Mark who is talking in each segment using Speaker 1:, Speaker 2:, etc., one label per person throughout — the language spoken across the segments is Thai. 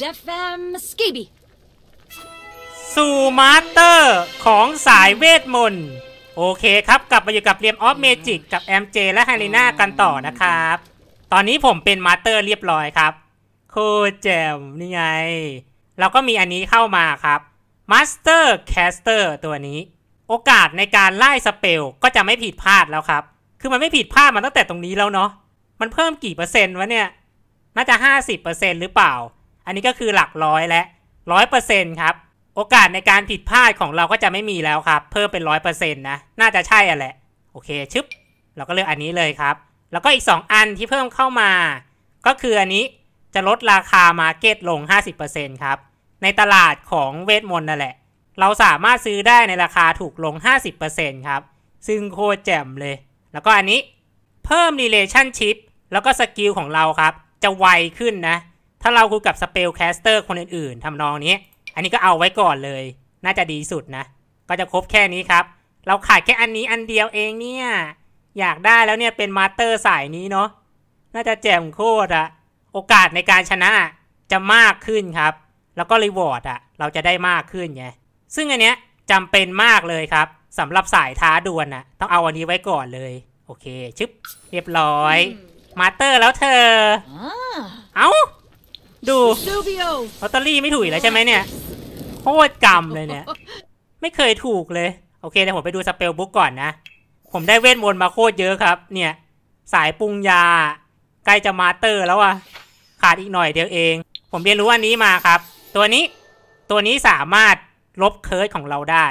Speaker 1: Defam s k i b y สู่มาสเตอร์ ของสายเวทมนต์โอเคครับกลับ มาอยู่กับเรียมออฟเมจิกกับแอมเจและฮาริน่ากันต่อนะครับ ตอนนี้ผมเป็นมาสเตอร์ เรียบร้อยครับโคเจมนี่ไง เราก็มีอันนี้เข้ามาครับ มาสเตอร์ แคสเตอร์ ตัวนี้ โอกาสในการไล่สเปล ก็จะไม่ผิดพลาดแล้วครับ คือมันไม่ผิดพลาดมาตั้งแต่ตรงนี้แล้วเนาะมันเพิ่มกี่เปอร์เซ็นต์วะเนี่ยน่าจะ 50%หรือเปล่าอันนี้ก็คือหลักร้อยและร้อยเปอร์เซ็นต์ครับโอกาสในการผิดพลาดของเราก็จะไม่มีแล้วครับ เพิ่มเป็นร้อยเปอร์เซ็นต์นะ น่าจะใช่อ่ะแหละ โอเคชึบเราก็เลือกอันนี้เลยครับ แล้วก็อีก2อันที่เพิ่มเข้ามา ก็คืออันนี้จะลดราคามาเก็ตลง 50%ครับ ในตลาดของเวทมนต์นั่นแหละ เราสามารถซื้อได้ในราคาถูกลง50%ครับซึ่งโคตรแจ่มเลย แล้วก็อันนี้เพิ่ม relationship แล้วก็สกิลของเราครับ จะไวขึ้นนะถ้าเราคุยกับสเปลแคสเตอร์คนอื่นๆทำนองนี้ อันนี้ก็เอาไว้ก่อนเลย น่าจะดีสุดนะ ก็จะครบแค่นี้ครับ เราขาดแค่อันนี้อันเดียวเองเนี่ย อยากได้แล้วเนี่ยเป็นมาสเตอร์สายนี้เนาะ น่าจะแจ่มโคตรอะ โอกาสในการชนะจะมากขึ้นครับ แล้วก็รีวอร์ดอะเราจะได้มากขึ้นไง ซึ่งอันเนี้ยจำเป็นมากเลยครับสำหรับสายท้าดวลนะต้องเอาอันนี้ไว้ก่อนเลยโอเคชึบเรียบร้อย มาสเตอร์แล้วเธอเอ้าดูลอตเตอรี่ไม่ถูกแล้วใช่ไหมเนี่ยโคตรกรรมเลยเนี่ย ไม่เคยถูกเลยโอเคเดี๋ยวผมไปดูสเปลบุ๊กก่อนนะ ผมได้เวทมนต์มาโคตรเยอะครับเนี่ย สายปรุงยา ใกล้จะมาเตอร์แล้วอะขาดอีกหน่อยเดียวเอง ผมเรียนรู้อันนี้มาครับ ตัวนี้ตัวนี้สามารถลบเคิร์สของเราได้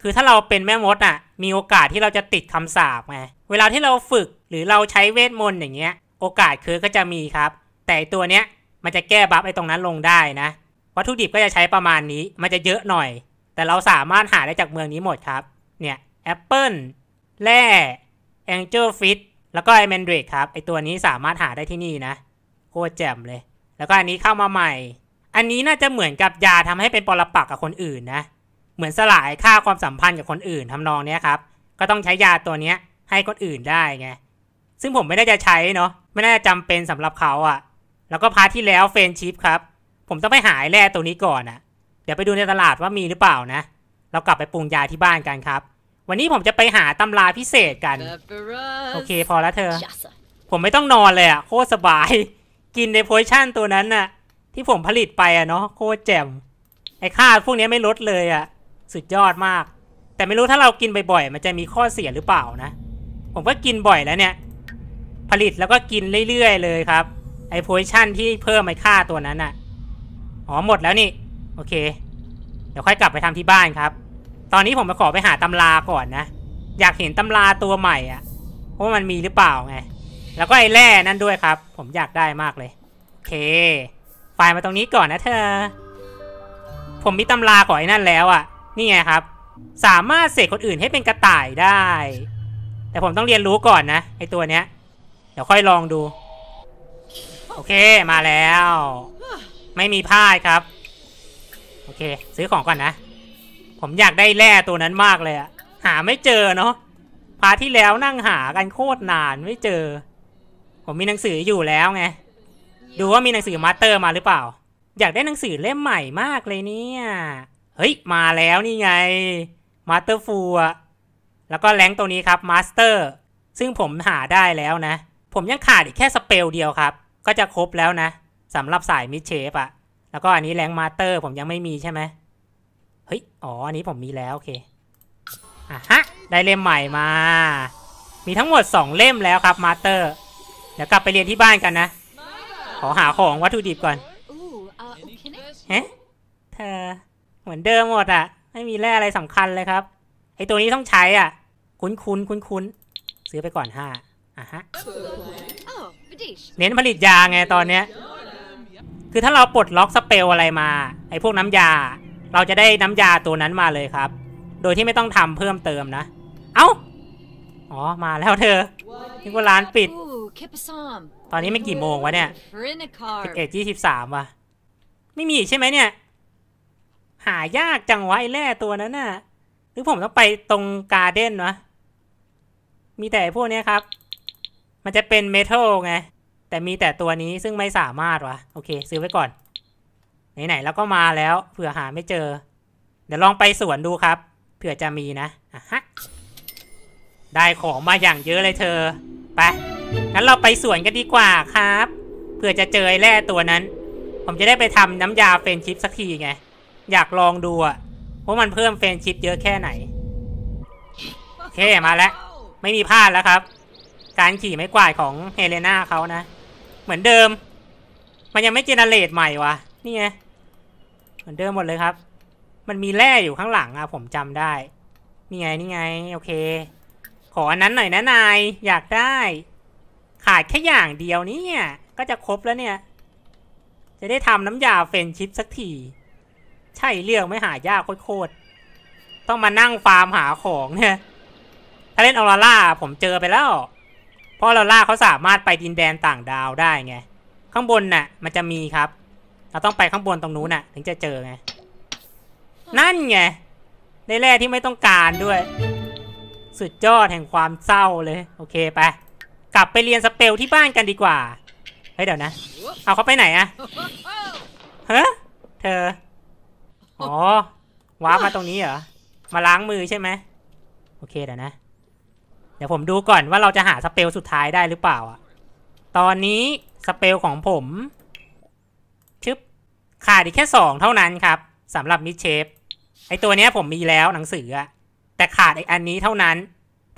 Speaker 1: คือถ้าเราเป็นแม่มดอะมีโอกาสที่เราจะติดคำสาบไงเวลาที่เราฝึกหรือเราใช้เวทมนต์อย่างเงี้ย โอกาสเคิร์สก็จะมีครับ แต่ตัวเนี้ยมันจะแก้บัฟไอ้ตรงนั้นลงได้นะ วัตถุดิบก็จะใช้ประมาณนี้มันจะเยอะหน่อย แต่เราสามารถหาได้จากเมืองนี้หมดครับ เนี่ยแอปเปิลแร่แองเจิลฟิตแล้วก็ไอแมนเดรกครับไอตัวนี้สามารถหาได้ที่นี่นะโคตรแจ่มเลย แล้วก็อันนี้เข้ามาใหม่ อันนี้น่าจะเหมือนกับยาทำให้เป็นปรปักกับคนอื่นนะ เหมือนสลายค่าความสัมพันธ์กับคนอื่นทำนองเนี้ยครับก็ต้องใช้ยาตัวเนี้ยให้คนอื่นได้ไงซึ่งผมไม่ได้จะใช้เนาะไม่น่าจะจำเป็นสำหรับเขาอะ่ะแล้วก็พาร์ทที่แล้วเฟนชิปครับ ผมต้องไปหายแร่ตัวนี้ก่อนนะเดี๋ยวไปดูในตลาดว่ามีหรือเปล่านะ เรากลับไปปรุงยาที่บ้านกันครับ วันนี้ผมจะไปหาตำราพิเศษกัน โอเคพอแล้วเธอ ผมไม่ต้องนอนเลยอะโคตรสบาย กินในโพชั่นตัวนั้นน่ะ ที่ผมผลิตไปอะเนาะโคตรแจ่มไอ้ค่าพวกนี้ไม่ลดเลยอะสุดยอดมาก แต่ไม่รู้ถ้าเรากินบ่อยๆ มันจะมีข้อเสียหรือเปล่านะ ผมก็กินบ่อยแล้วเนี่ย ผลิตแล้วก็กินเรื่อยๆเลยครับไอ้ โพซิชันที่เพิ่ม ไอ้ ค่าตัวนั้นอะ อ๋อ หมดแล้ว นี่ โอเค เดี๋ยวค่อยกลับไป ทำ ที่บ้าน ครับ ตอนนี้ผมมาขอ ไปหา ตำรา ก่อน นะ อยากเห็น ตำรา ตัวใหม่ อ่ะว่ามันมีหรือเปล่าไง แล้วก็ ไอ้ แร่ นั่นด้วยครับ ผมอยากได้มากเลย โอเคไฟล์มาตรงนี้ก่อนนะเธอ ผมมีตำราของไอ้นั่นแล้วอะ่ะ นี่ไงครับ สามารถเสกคนอื่นให้เป็นกระต่ายได้ แต่ผมต้องเรียนรู้ก่อนนะไอตัวเนี้ยเดี๋ยวค่อยลองดูโอเคมาแล้ว ไม่มีพ่ายครับ โอเค ซื้อของก่อนนะ ผมอยากได้แร่ตัวนั้นมากเลยอะหาไม่เจอเนาะพาที่แล้วนั่งหากันโคตรนานไม่เจอ ผมมีหนังสืออยู่แล้วไงดูว่ามีหนังสือมาสเตอร์มาหรือเปล่า อยากได้หนังสือเล่มใหม่มากเลยเนี่ยเฮ้ยมาแล้วนี่ไง มาสเตอร์ฟูอะแล้วก็แรงตัวนี้ครับมาสเตอร์ ซึ่งผมหาได้แล้วนะ ผมยังขาดอีกแค่สเปลเดียวครับก็จะครบแล้วนะสำหรับสายมิดเชฟอะแล้วก็อันนี้แรงมาสเตอร์ ผมยังไม่มีใช่ไหมเฮ้ย อ๋ออันนี้ผมมีแล้วโอเคอ่ะฮะ ได้เล่มใหม่มา มีทั้งหมด 2 เล่มแล้วครับมาสเตอร์เดี๋ยวกลับไปเรียนที่บ้านกันนะ ขอหาของวัตถุดิบก่อนเฮ้เธอ เหมือนเดิมหมดอะไม่มีแร่อะไรสำคัญเลยครับไอตัวนี้ต้องใช้อ่ะคุ้นคุ้นคุ้นคุ้นซื้อไปก่อนห้าอ่ะฮะเน้นผลิตยาไงตอนเนี้ยคือถ้าเราปลดล็อกสเปลอะไรมาไอ้พวกน้ำยา เราจะได้น้ำยาตัวนั้นมาเลยครับ โดยที่ไม่ต้องทำเพิ่มเติมนะ เอ้า อ๋อ มาแล้วเธอนี่ว่าร้านปิด ตอนนี้ไม่กี่โมงวะเนี่ยสิบเอ็ดยี่สิบสามวะ ไม่มีใช่ไหมเนี่ย หายากจังวะไอ้แร่ตัวนั้นน่ะ หรือผมต้องไปตรงการ์เด้นวะมีแต่พวกนี้ครับมันจะเป็นเมทัลไง แต่มีแต่ตัวนี้ซึ่งไม่สามารถวะโอเค ซื้อไว้ก่อน ไหน ๆ แล้วก็มาแล้วเผื่อหาไม่เจอ เดี๋ยวลองไปสวนดูครับเผื่อจะมีนะอะฮะได้ของมาอย่างเยอะเลยเธอ ไปงั้นเราไปสวนกันดีกว่าครับเผื่อจะเจอไอ้แร่ตัวนั้น ผมจะได้ไปทำน้ำยาเฟนชิปสักทีไง อยากลองดูอะว่ามันเพิ่มเฟนชิปเยอะแค่ไหนโอเคมาแล้ว ไม่มีพลาดแล้วครับการขี่ไม้กวาดของเฮเลนาเขานะ เหมือนเดิม มันยังไม่เจเนเรตใหม่วะ นี่ไง เหมือนเดิมหมดเลยครับ มันมีแร่อยู่ข้างหลังอะผมจำได้ นี่ไงนี่ไง โอเค ขออันนั้นหน่อยนะนายอยากได้ ขาดแค่อย่างเดียวนี่ก็จะครบแล้วเนี่ย จะได้ทำน้ำยาเฟนชิปสักที ใช่เรื่องไม่หายากโคตรต้องมานั่งฟาร์มหาของเนี่ยถ้าเล่นออร่า ผมเจอไปแล้วพราะเราล่า เขาสามารถไปดินแดนต่างดาวได้ไง ข้างบนน่ะ มันจะมีครับ เราต้องไปข้างบนตรงนู้นน่ะ ถึงจะเจอไง นั่นไงได้แร่ที่ไม่ต้องการด้วย สุดยอดแห่งความเศร้าเลย โอเคไป กลับไปเรียนสเปลที่บ้านกันดีกว่า เฮ้ยเดี๋ยวนะ เอาเขาไปไหนอะฮะเธออ๋อวาร์ปมาตรงนี้เหรอ มาล้างมือใช่ไหมโอเคเดี๋ยวนะดี๋ยวผมดูก่อนว่าเราจะหาสเปลสุดท้ายได้หรือเปล่าอ่ะ ตอนนี้สเปลของผม ชึบขาดอีกแค่สองเท่านั้นครับสำหรับมิเชฟ ไอตัวเนี้ยผมมีแล้วหนังสืออะแต่ขาดไออันนี้เท่านั้น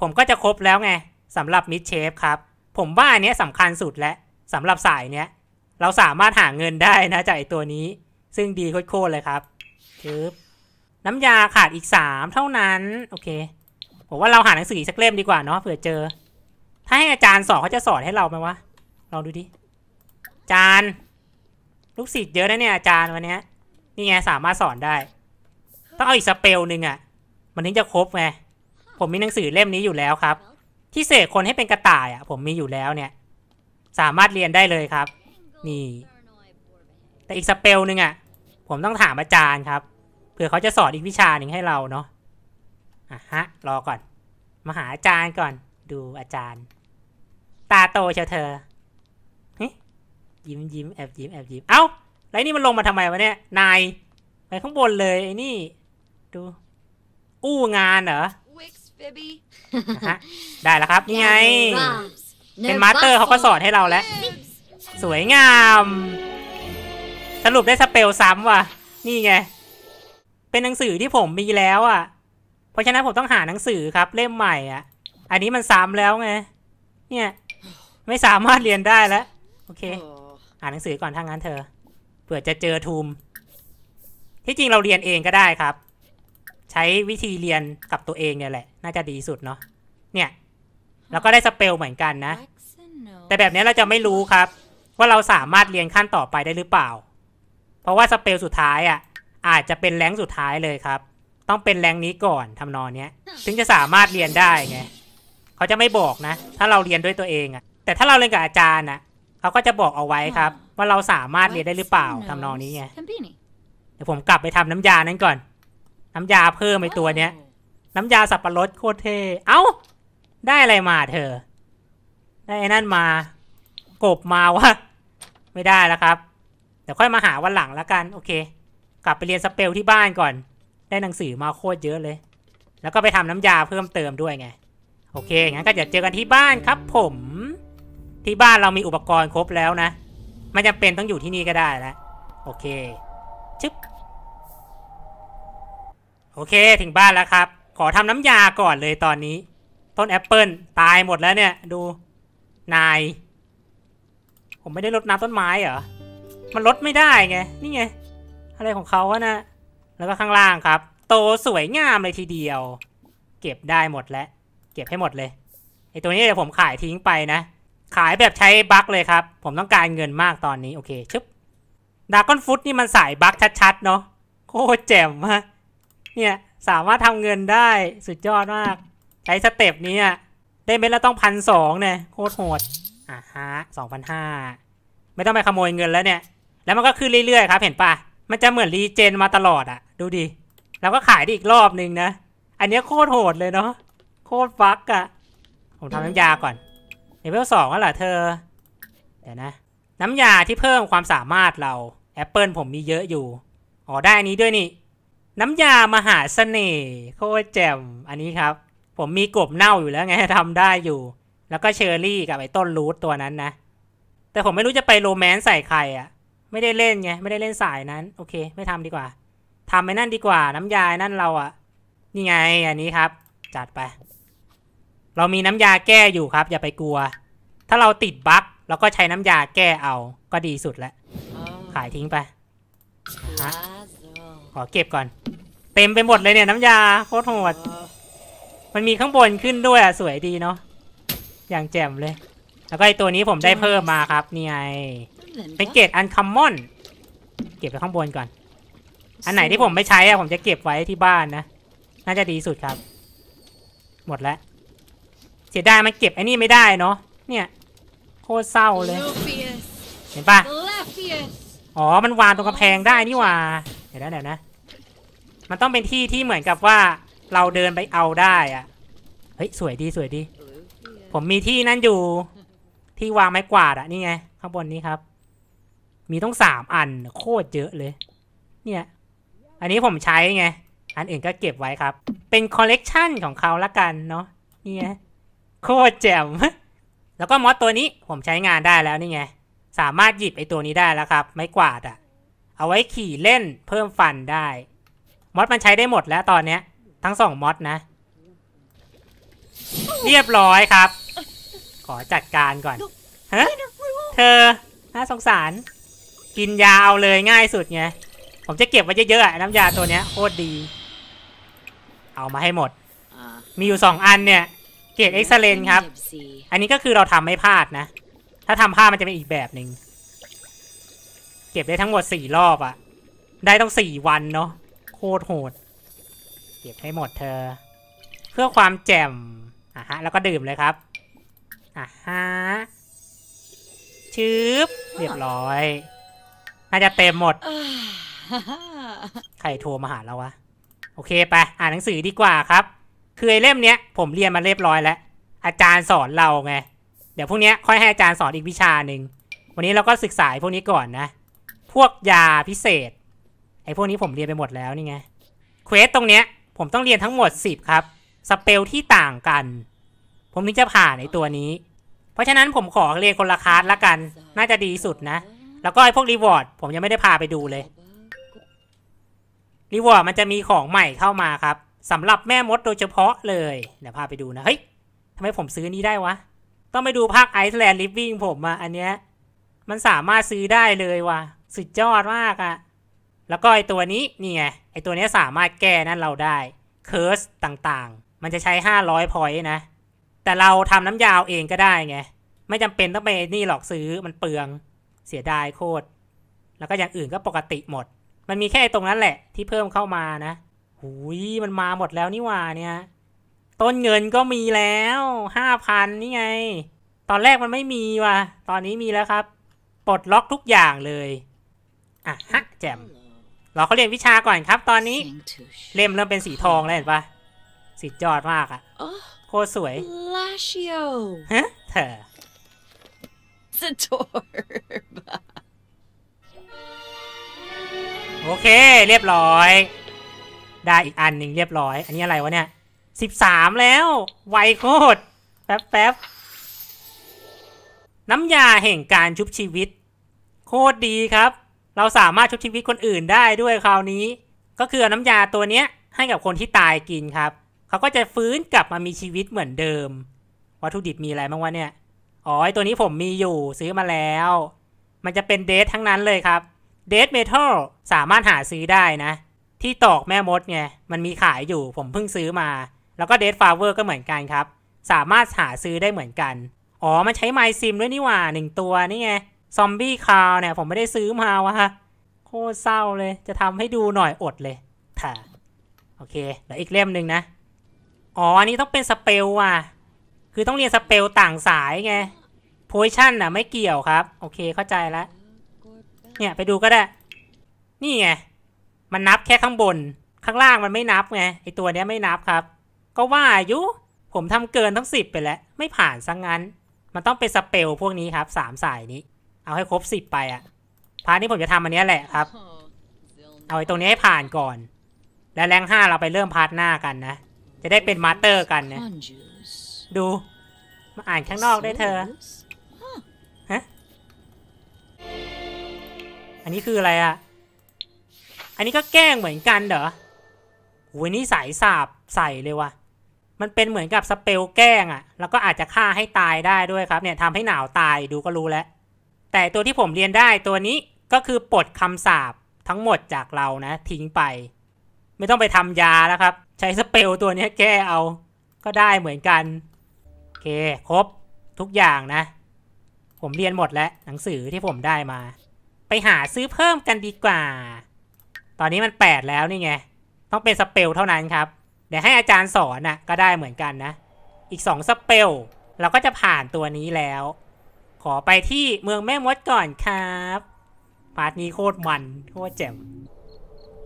Speaker 1: ผมก็จะครบแล้วไงสำหรับมิเชฟครับ ผมว่าอันเนี้ยสำคัญสุดและสำหรับสายเนี้ย เราสามารถหาเงินได้นะจากไอตัวนี้ซึ่งดีโคตรเลยครับชึบน้ำยาขาดอีกสามเท่านั้นโอเคผมว่าเราหาหนังสือสักเล่มดีกว่าเนาะเผื่อเจอถ้าให้อาจารย์สอนเขาจะสอนให้เราไหมวะลองดูดิอาจารย์ลูกศิษย์เยอะนะเนี่ยอาจารย์วันนี้นี่ไงสามารถสอนได้ต้องเอาอีกสเปลหนึ่งอะ่ะ มันถึงจะครบไงผมมีหนังสือเล่มนี้อยู่แล้วครับที่เสกคนให้เป็นกระต่ายอะ่ะ ผมมีอยู่แล้วเนี่ย สามารถเรียนได้เลยครับ นี่ แต่อีกสเปลหนึ่งอะ่ะผมต้องถามอาจารย์ครับเผื่อเขาจะสอนอีกวิชาหนึ่งให้เราเนาะะฮะ รอก่อน มาหาอาจารย์ก่อน ดูอาจารย์ ตาโตเชียวเธอเฮ้ยยิ้มยิ้มแอบยิ้มแอบยิ้ม เอ้าไรนี่มันลงมาทำไมวะเนี่ย นาย ไปข้างบนเลยไอ้นี่ ดู อู้ งานเหรอฮะได้แล้วครับ นี่ไง เป็นมาสเตอร์เขาก็สอนให้เราแล้ว สวยงาม สรุปได้สเปลซ้ำว่ะ นี่ไง เป็นหนังสือที่ผมมีแล้วอ่ะเพราะฉะนั้นผมต้องหาหนังสือครับ เล่มใหม่อ่ะ อันนี้มันซ้ำแล้วไง เนี่ยไม่สามารถเรียนได้แล้วโอเคอ่านหนังสือก่อนถ้างั้นเธอเผื่อจะเจอทูมที่จริงเราเรียนเองก็ได้ครับ ใช้วิธีเรียนกับตัวเองเนี่ยแหละน่าจะดีสุดเนาะเนี่ยแล้วก็ได้สเปลเหมือนกันนะ แต่แบบนี้เราจะไม่รู้ครับ ว่าเราสามารถเรียนขั้นต่อไปได้หรือเปล่า เพราะว่าสเปลสุดท้ายอ่ะอาจจะเป็นแรงสุดท้ายเลยครับต้องเป็นแรงนี้ก่อนทำนองเนี้ยถึงจะสามารถเรียนได้ไง เขาจะไม่บอกนะ ถ้าเราเรียนด้วยตัวเองอะแต่ถ้าเราเรียนกับอาจารย์อะเขาก็จะบอกเอาไว้ครับ ว่าเราสามารถเรียนได้หรือเปล่าทำนองนี้ไงเดี๋ยวผมกลับไปทำน้ำยานั้นก่อน น้ำยาเพิ่มไปตัวเนี้ยน้ำยาสับปะรดโคตรเท่เอ้า ได้อะไรมาเธอได้ไอ้นั่นมา กบมาวะไม่ได้แล้วครับ เดี๋ยวค่อยมาหาวันหลังแล้วกันโอเค กลับไปเรียนสเปลที่บ้านก่อนได้หนังสือมาโคตรเยอะเลย แล้วก็ไปทำน้ำยาเพิ่มเติมด้วยไง โอเค งั้นก็เดี๋ยวเจอกันที่บ้านครับ ผม ที่บ้านเรามีอุปกรณ์ครบแล้วนะมันจำเป็นต้องอยู่ที่นี่ก็ได้แล้วโอเคชึบโอเคถึงบ้านแล้วครับ ขอทำน้ำยาก่อนเลยตอนนี้ ต้นแอปเปิลตายหมดแล้วเนี่ย ดู นาย ผมไม่ได้ลดน้ำต้นไม้เหรอ มันลดไม่ได้ไง นี่ไง อะไรของเขาอะนะแล้วก็ข้างล่างครับ โตสวยงามเลยทีเดียว เก็บได้หมดแล้ว เก็บให้หมดเลยไอตัวนี้เดี๋ยวผมขายทิ้งไปนะ ขายแบบใช้บั๊กเลยครับ ผมต้องการเงินมากตอนนี้โอเคชึบดากอนฟุตนี่มันสายบั๊กชัดๆ เนาะโคตรแจ่มมากเนี่ยสามารถทำเงินได้สุดยอดมากใช้สเต็ปนี้ได้เม็ดละต้องพันสองเนี่ยโคตรโหดอ่ะฮะสองพันห้าไม่ต้องไปขโมยเงินแล้วเนี่ยแล้วมันก็ขึ้นเรื่อยๆ ครับ เห็นปะมันจะเหมือนรีเจนมาตลอดอะดูดิแล้วก็ขายได้อีกรอบนึงนะ อันนี้โคตรโหดเลยเนาะโคตรฟักอะผมทำน้ำยาก่อนเลเวลสองแล้วล่ะเธอ เดี๋ยวนะ น้ำยาที่เพิ่มความสามารถเรา แอปเปิลผมมีเยอะอยู่ อ๋อได้อันนี้ด้วยนี่ น้ำยามหาเสน่ห์โคตรแจ่มอันนี้ครับ ผมมีกบเน่าอยู่แล้วไงทำได้อยู่ แล้วก็เชอร์รี่กับไอ้ต้นรูทตัวนั้นนะแต่ผมไม่รู้จะไปโรแมนต์ใส่ใครอะไม่ได้เล่นไงไม่ได้เล่นสายนั้น โอเคไม่ทำดีกว่า ทำไปนั่นดีกว่าน้ำยานั่นเราอะนี่ไงอันนี้ครับ จัดไป เรามีน้ำยาแก้อยู่ครับ อย่าไปกลัว ถ้าเราติดบั๊กเราก็ใช้น้ำยาแก้เอา ก็ดีสุดแล้วขายทิ้งไปฮะขอเก็บก่อน เต็มไปหมดเลยเนี่ยน้ำยาโคตรโหดมันมีข้างบนขึ้นด้วยอ่ะ สวยดีเนาะอย่างแจ่มเลย แล้วก็ไอตัวนี้ผมได้เพิ่มมาครับนี่ไงเป็นเกรดอันคอมมอนเก็บไปข้างบนก่อน อันไหนที่ผมไม่ใช้อะผมจะเก็บไว้ที่บ้านนะน่าจะดีสุดครับ หมดแล้ว เสียดายมันเก็บไอ้นี่ไม่ได้เนาะเนี่ยโคตรเศร้าเลย เห็นปะอ๋อ มันวางตรงกระแพงได้นี่ว่าเห็นแล้วเดี๋ยวนะ มันต้องเป็นที่ที่เหมือนกับว่าเราเดินไปเอาได้อะเฮ้ยสวยดีสวยดี ผมมีที่นั่นอยู่ ที่วางไม้กวาดอ่ะนี่ไงข้างบนนี้ครับมีต้องสามอัน โคตรเยอะเลย เนี่ยอันนี้ผมใช้ไงอันอื่นก็เก็บไว้ครับ เป็นคอลเลกชันของเขาละกันเนาะเนี่ยโคตรแจ่มแล้วก็มอสตัวนี้ผมใช้งานได้แล้วนี่ไงสามารถหยิบไอตัวนี้ได้แล้วครับ ไม่กวาดอะเอาไว้ขี่เล่นเพิ่มฟันได้มอสมันใช้ได้หมดแล้วตอนเนี้ย ทั้งสองมอสนะ เรียบร้อยครับ ขอจัดการก่อนฮะเธอน่าสงสารกินยาเอาเลยง่ายสุดไง ผมจะเก็บไว้เยอะๆน้ำยาตัวเนี้ย โคตรดี เอามาให้หมด มีอยู่สองอันเนี่ย เกรดเอ็กซ์เลนครับ อันนี้ก็คือเราทำไม่พลาดนะ ถ้าทำพลาดมันจะเป็นอีกแบบหนึ่งเก็บได้ทั้งหมดสี่รอบอะได้ต้องสี่วันเนาะ โคตรโหด เก็บให้หมดเธอ เพื่อความแจ่มอ่ะฮะ แล้วก็ดื่มเลยครับอ่ะฮะชืบเรียบร้อยน่าจะเต็มหมดใครโทรมาหาเราวะ โอเคไป อ่านหนังสือดีกว่าครับคือไอเล่มเนี้ย ผมเรียนมาเรียบร้อยแล้ว อาจารย์สอนเราไง เดี๋ยวพวกเนี้ยค่อยให้อาจารย์สอนอีกวิชาหนึ่งวันนี้เราก็ศึกษาพวกนี้ก่อนนะ พวกยาพิเศษ ไอ้พวกนี้ผมเรียนไปหมดแล้วนี่ไง เควสตรงเนี้ย ผมต้องเรียนทั้งหมด10ครับสเปลที่ต่างกัน ผมถึงจะผ่านในตัวนี้ เพราะฉะนั้นผมขอเรียนคนละคาสละกัน น่าจะดีสุดนะแล้วก็ไอ้พวกรีวอร์ดผมยังไม่ได้พาไปดูเลย รีวอร์ดมันจะมีของใหม่เข้ามาครับสำหรับแม่มดโดยเฉพาะเลย เดี๋ยวพาไปดูนะ เฮ้ยทำไมผมซื้อนี้ได้วะ ต้องไปดูภาคไอซ์แลนด์ลิฟวิ่งผมอะอันเนี้ยมันสามารถซื้อได้เลยวะสุดยอดมากอะแล้วก็ไอตัวนี้นี่ไงไอตัวนี้สามารถแก้นั่นเราได้เคิร์สต่างๆ มันจะใช้ 500พอยต์นะ แต่เราทำน้ำยาวเองก็ได้ไงไม่จำเป็นต้องไปนี่หรอกซื้อมันเปลืองเสียดายโคตรแล้วก็อย่างอื่นก็ปกติหมด มันมีแค่ตรงนั้นแหละที่เพิ่มเข้ามานะหูยมันมาหมดแล้วนี่ว่าเนี่ย ต้นเงินก็มีแล้วห้าพันนี่ไง ตอนแรกมันไม่มีว่ะ ตอนนี้มีแล้วครับปลดล็อกทุกอย่างเลย อ่ะฮะแจมเราเขาเรียนวิชาก่อนครับ ตอนนี้ เล่มเริ่มเป็นสีทองแล้วเห็นปะสีจอดมากอะโคตรสวยฮะเธอสโตร์โอเค เรียบร้อย ได้อีกอันหนึ่งเรียบร้อย อันนี้อะไรวะเนี่ยสิบสามแล้ว ไวโคตรแป๊บแป๊บน้ำยาแห่งการชุบชีวิต โคตรดีครับ เราสามารถชุบชีวิตคนอื่นได้ด้วยคราวนี้ ก็คือน้ำยาตัวเนี้ย ให้กับคนที่ตายกินครับเขาก็จะฟื้นกลับมามีชีวิตเหมือนเดิมวัตถุดิบมีอะไรบ้างวะเนี่ยอ๋อไอตัวนี้ผมมีอยู่ซื้อมาแล้ว มันจะเป็นเดททั้งนั้นเลยครับเดทเมทัลสามารถหาซื้อได้นะ ที่ตอกแม่มดไง มันมีขายอยู่ผมเพิ่งซื้อมา แล้วก็เดทฟาวเวอร์ก็เหมือนกันครับ สามารถหาซื้อได้เหมือนกัน อ๋อ มันใช้ไมซิมด้วยนี่หว่าหนึ่งตัวนี่ไง ซอมบี้คาวเนี่ย ผมไม่ได้ซื้อมาวะะโคตรเศร้าเลย จะทำให้ดูหน่อยอดเลยถ่าโอเคเดี๋ยวอีกเล่มหนึ่งนะ อ๋ออันนี้ต้องเป็นสเปลว่ะคือต้องเรียนสเปลต่างสายไงโพชั่นอ่ะไม่เกี่ยวครับ โอเคเข้าใจแล้วเนี่ยไปดูก็ได้ นี่ไงมันนับแค่ข้างบน ข้างล่างมันไม่นับไงไอตัวเนี้ยไม่นับครับ ก็ว่าอายุผมทำเกินทั้งสิบไปแล้วไม่ผ่านซะงงั้น มันต้องเป็นสเปลพวกนี้ครับสามสายนี้ เอาให้ครบสิบไปอะพาร์ทนี้ผมจะทำอันนี้แหละครับ เอาไอ้ตรงนี้ให้ผ่านก่อน แล้วแรงห้าเราไปเริ่มพาร์ทหน้ากันนะ จะได้เป็นมาสเตอร์กันนะดูมาอ่านข้างนอกได้เธอฮะ อันนี้คืออะไรอ่ะอันนี้ก็แกล้งเหมือนกันเหรอโยนี่สายสาบใส่เลยว่ะ มันเป็นเหมือนกับสเปลแกล้งอ่ะ แล้วก็อาจจะฆ่าให้ตายได้ด้วยครับ เนี่ยทำให้หนาวตายดูก็รู้แล้วแต่ตัวที่ผมเรียนได้ตัวนี้ก็คือปลดคำสาบทั้งหมดจากเรานะทิ้งไปไม่ต้องไปทำยาแล้วครับ ใช้สเปลตัวนี้แก้เอา ก็ได้เหมือนกันเค ครบทุกอย่างนะ ผมเรียนหมดแล้วหนังสือที่ผมได้มา ไปหาซื้อเพิ่มกันดีกว่า ตอนนี้มัน 8 แล้วนี่ไง ต้องเป็นสเปลเท่านั้นครับ เดี๋ยวให้อาจารย์สอนนะ่ะก็ได้เหมือนกันนะ อีก 2 สเปล เราก็จะผ่านตัวนี้แล้ว ขอไปที่เมืองแม่มดก่อนครับ ปาร์ทนี้โคตรมันโคตรเจ๋ง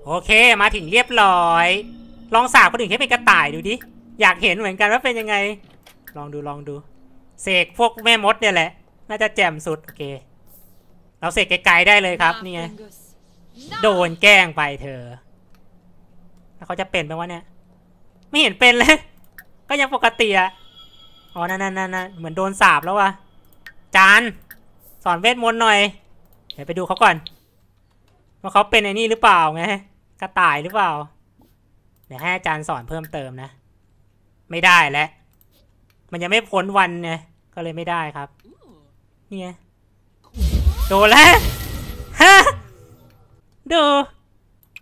Speaker 1: โอเค มาถึงเรียบร้อย ลองสาบคนอื่นให้เป็นกระต่ายดูดิ อยากเห็นเหมือนกันว่าเป็นยังไงลองดูลองดูเสกพวกแม่มดเนี่ยแหละ น่าจะ แจ่มสุดโอเคเราเสกไกลๆได้เลยครับนี่ไง โดนแกล้งไปเธอ แล้วเขาจะเป็นไหมวะเนี่ย ไม่เห็นเป็นเลย ก็ยังปกติอะอ๋อนั่นนั่นนั่นเหมือนโดนสาบแล้ววะจาน สอนเวทมนต์หน่อย เดี๋ยวไปดูเขาก่อนว่าเขาเป็นไอ้นี่หรือเปล่าไงกระต่ายหรือเปล่าเดี๋ยวให้อาจารย์สอนเพิ่มเติมนะไม่ได้แล้วมันยังไม่พ้นวันไงก็เลยไม่ได้ครับเนี่ยโดนแล้วฮะดู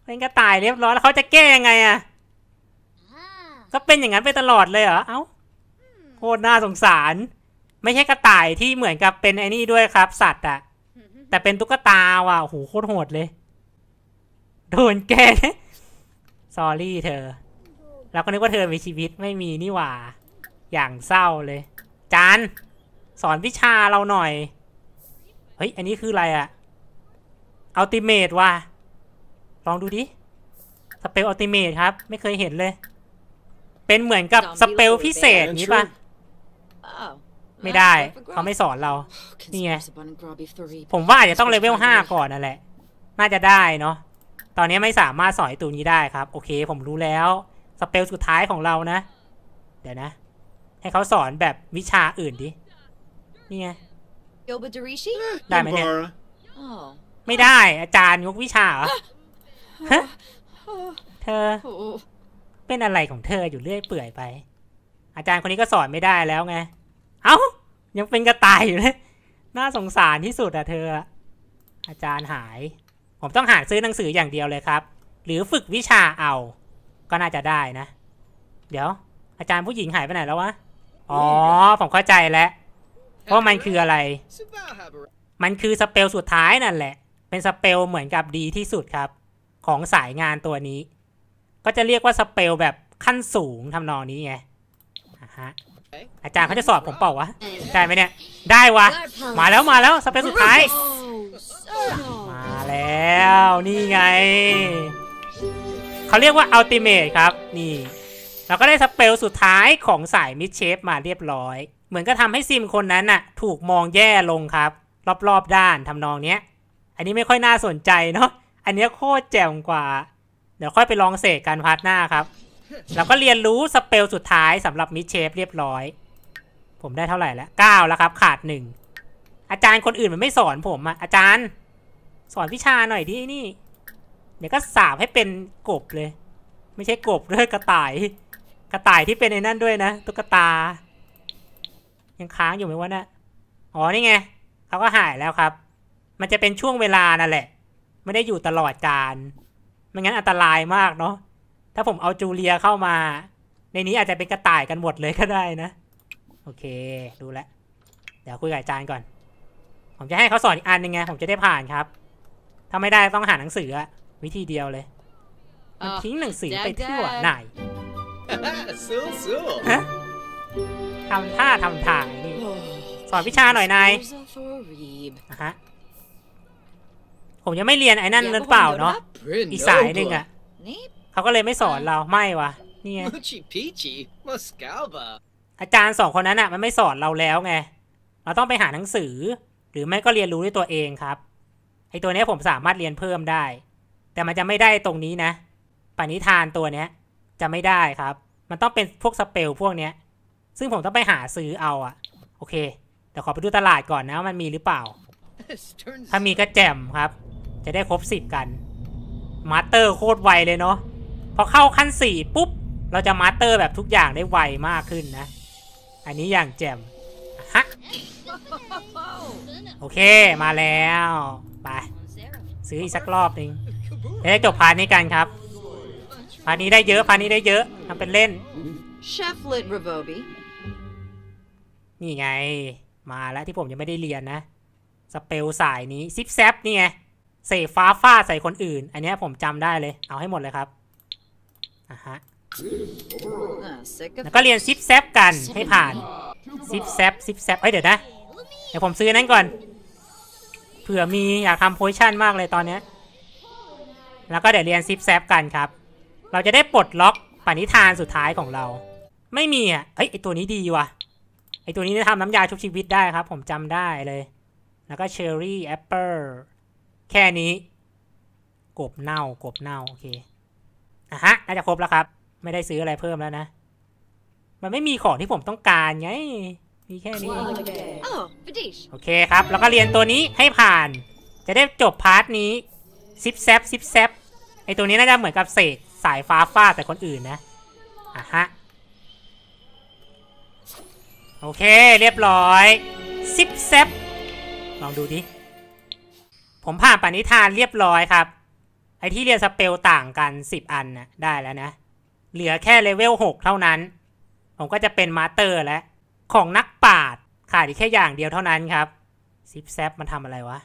Speaker 1: เป็นกระต่ายเรียบร้อยแล้วเขาจะแก้ยังไงอ่ะก็เป็นอย่างนั้นไปตลอดเลยเหรอเอ้าโคตรน่าสงสาร ไม่ใช่กระต่ายที่เหมือนกับเป็นไอ้นี่ด้วยครับ สัตว์อะแต่เป็นตุ๊กตาว่ะโหโคตรโหดเลยโดนแก้ ซอรี่เธอเราก็นึกว่าเธอมีชีวิตไม่มีนี่หว่าอย่างเศร้าเลย จาน สอนวิชาเราหน่อย เฮ้ย อันนี้คืออะไรอะอัลติเมตว่ะ ลองดูดิ สเปลอัลติเมตครับ ไม่เคยเห็นเลย เป็นเหมือนกับสเปลพิเศษนี้ป่ะไม่ได้ เขาไม่สอนเรา นี่ไง ผมว่าจจะต้องเลเวลห้าก่อนนั่นแหละ น่าจะได้เนาะ ตอนนี้ไม่สามารถสอนตัวนี้ได้ครับ โอเค ผมรู้แล้ว สเปลสุดท้ายของเรานะ เดี๋ยวนะให้เขาสอนแบบวิชาอื่นดิ นี่ไงโยบูริชิได้ไหมเนี่ยไม่ได้ อาจารย์ยกวิชาเหรอะเธอ เป็นอะไรของเธออยู่เรื่อยเปื่อยไป อาจารย์คนนี้ก็สอนไม่ได้แล้วไง เอ้า ยังเป็นกระต่ายอยู่เลยน่าสงสารที่สุดอะเธอ อาจารย์หาย ผมต้องหาซื้อหนังสืออย่างเดียวเลยครับ หรือฝึกวิชาเอา ก็น่าจะได้นะ เดี๋ยว อาจารย์ผู้หญิงหายไปไหนแล้ววะอ๋อผมเข้าใจแล้ว เพราะมันคืออะไร มันคือสเปลสุดท้ายนั่นแหละ เป็นสเปลเหมือนกับดีที่สุดครับ ของสายงานตัวนี้ ก็จะเรียกว่าสเปลแบบขั้นสูงทำนองนี้ไงอาจารย์เขาจะสอบผมเปล่าวะได้ไหมเนี่ย ได้วะมาแล้วมาแล้วสเปลสุดท้ายมาแล้วนี่ไงเขาเรียกว่าอัลติเมทครับนี่เราก็ได้สเปลสุดท้ายของสายมิดเชฟมาเรียบร้อย เหมือนก็ทำให้ซิมคนนั้นน่ะถูกมองแย่ลงครับ รอบ ๆ ด้านทำนองเนี้ย อันนี้ไม่ค่อยน่าสนใจเนาะ อันนี้โคตรแจ่มกว่า เดี๋ยวค่อยไปลองเสกการพาร์ทหน้าครับ เราก็เรียนรู้สเปลสุดท้ายสำหรับมิดเชฟเรียบร้อย ผมได้เท่าไหร่แล้วเก้าแล้วครับขาดหนึ่ง อาจารย์คนอื่นมันไม่สอนผมอะอาจารย์ สอนวิชาหน่อยดินี่ เดี๋ยวก็สาบให้เป็นกบเลย ไม่ใช่กบด้วยกระต่ายกระต่ายที่เป็นไอ้นั่นด้วยนะตุ๊กตา ยังค้างอยู่ไหมวะนะอ๋อนี่ไงเขาก็หายแล้วครับ มันจะเป็นช่วงเวลานั่นแหละ ไม่ได้อยู่ตลอดการไม่งั้นอันตรายมากเนาะถ้าผมเอาจูเลียเข้ามา ในนี้อาจจะเป็นกระต่ายกันหมดเลยก็ได้นะ โอเค ดูแลเดี๋ยวคุยกับอาจารย์ก่อน ผมจะให้เขาสอนอีกอันยังไงผมจะได้ผ่านครับถ้าไม่ได้ต้องหาหนังสือวิธีเดียวเลยมันทิ้งหนังสือไปที่วไหนสู้สู้ฮะทำท่าทำทางนี่ สอนวิชาหน่อยนายฮะผมยังไม่เรียนไอ้นั่นหรือเปล่าเนาะอีสายนึงอ่ะเขาก็เลยไม่สอนเราไม่วะนี่ไงอาจารย์สองคนนั้นอ่ะ มันไม่สอนเราแล้วไงเราต้องไปหาหนังสือ หรือไม่ก็เรียนรู้ด้วยตัวเองครับไอตัวนี้ผมสามารถเรียนเพิ่มได้ แต่มันจะไม่ได้ตรงนี้นะปณิธานตัวเนี้ยจะไม่ได้ครับ มันต้องเป็น พวกสเปลพวกเนี้ย ซึ่งผมต้องไปหาซื้อเอาอะโอเคเดี๋ยวขอไปดูตลาดก่อนนะ ว่ามันมีหรือเปล่า ถ้ามีก็แจมครับ จะได้ครบสิบกัน มาสเตอร์โคตรไวเลยเนาะ พอเข้าขั้นสี่ปุ๊บ เราจะมาสเตอร์แบบทุกอย่างได้ไวมากขึ้นนะ อันนี้อย่างแจมฮะโอเค มาแล้ว ไป ซื้ออีกสักรอบนึงจะ้จบพาร์ทนี้กันครับพานี้ได้เยอะพานี้ได้เยอะ ทำเป็นเล่น Chef Lit Ravobi นี่ไง มาแล้วที่ผมยังไม่ได้เรียนนะ สเปลสายนี้ซิปแซปนี่ไง เสฟ้าฟาใส่คนอื่น อันนี้ผมจำได้เลย เอาให้หมดเลยครับอ่ะฮะแล้วก็เรียนซิปแซปกันให้ผ่านซิปแซปซิปแซปเฮ้ยเดี๋ยวนะ เดี๋ยวผมซื้อนั้นก่อน เผื่อมีอยากทำโพชั่นมากเลยตอนนี้แล้วก็เดี๋ยวเรียนซิปแซปกันครับเราจะได้ปลดล็อกปณิธานสุดท้ายของเรา ไม่มีอ่ะเอ้ยไอตัวนี้ดีว่ะ ไอตัวนี้จะทำน้ำยาชุบชีวิตได้ครับ ผมจำได้เลย แล้วก็เชอร์รี่แอปเปิลแค่นี้ กบเน่ากบเน่าโอเคอ่ะฮะน่าจะครบแล้วครับ ไม่ได้ซื้ออะไรเพิ่มแล้วนะมันไม่มีของที่ผมต้องการไงมีแค่นี้โอเคครับ แล้วก็เรียนตัวนี้ให้ผ่าน จะได้จบพาร์ทนี้ซิปแซปซิปแซปไอตัวนี้น่าจะเหมือนกับเศษสายฟ้าฟาแต่คนอื่นนะ อ่ะฮะ โอเคเรียบร้อยซิปเซปลองดูดิ ผมผ่านปณิธานเรียบร้อยครับ ไอที่เรียนสเปลต่างกัน 10 อันนะได้แล้วนะ เหลือแค่เลเวล6เท่านั้น ผมก็จะเป็นมาสเตอร์แล้ว ของนักปาดขาดแค่อย่างเดียวเท่านั้นครับซิปเซปมันทำอะไรวะ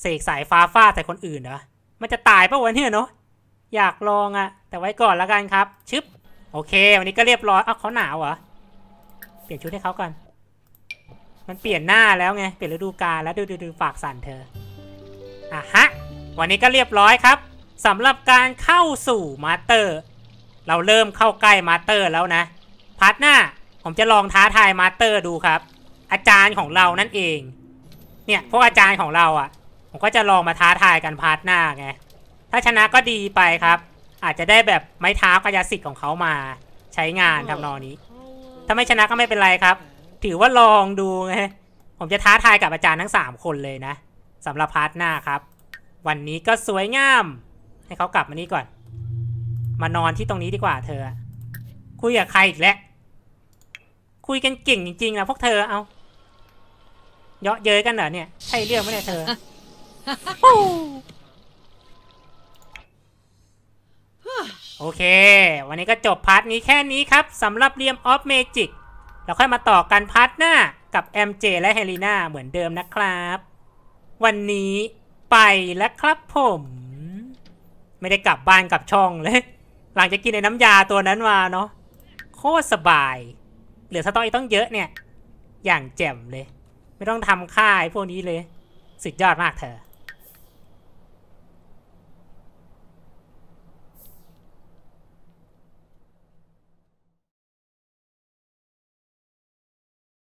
Speaker 1: เสกสายฟ้าฟาใส่คนอื่นเหรอ มันจะตายปะวะเนี่ยเนาะอยากลองอะ แต่ไว้ก่อนละกันครับ ชึบ
Speaker 2: โอเค วันนี้ก็เรีย
Speaker 1: บร้อยอ้าวเขาหนาวเหรอเปลี่ยนชุดให้เขาก่อนมันเปลี่ยนหน้าแล้วไงเปลี่ยนฤดูกาลแล้วดูดูดูฝากสั่นเธออ่ะฮะวันนี้ก็เรียบร้อยครับสำหรับการเข้าสู่มาสเตอร์ เราเริ่มเข้าใกล้มาสเตอร์แล้วนะพาร์ทหน้าผมจะลองท้าทายมาสเตอร์ดูครับ อาจารย์ของเรานั่นเอง เนี่ยพวกอาจารย์ของเราอะ่ะ ผมก็จะลองมาท้าทายกันพาร์ทหน้าไงถ้าชนะก็ดีไปครับ อาจจะได้แบบไม้เท้ากายสิทธิ์ของเขามา ใช้งานทำนองนี้ ถ้าไม่ชนะก็ไม่เป็นไรครับ ถือว่าลองดูไงผมจะท้าทายกับอาจารย์ทั้งสามคนเลยนะสำหรับพาร์ทหน้าครับ วันนี้ก็สวยงาม ให้เขากลับมานี่ก่อน มานอนที่ตรงนี้ดีกว่าเธอ คุยกับใครอีกแล้วคุยกันเก่ง จริงๆนะพวกเธอเอาเยาะเย้ยกันเหรอเนี่ยใช่เรื่องไหมเนี่ย เธอโอเค วันนี้ก็จบพาร์ทนี้แค่นี้ครับสำหรับเรียมออฟเมจิก เราค่อยมาต่อกันพาร์ทหน้ากับ MJ และเฮลีนาเหมือนเดิมนะครับ วันนี้ไปแล้วครับผม ไม่ได้กลับบ้านกลับช่องเลย หลังจากกินในน้ำยาตัวนั้นมาเนาะโคตรสบาย เหลือสตออี่ต้องเยอะเนี่ย อย่างแจ่มเลย ไม่ต้องทำค่ายพวกนี้เลยสุดยอดมากเธอ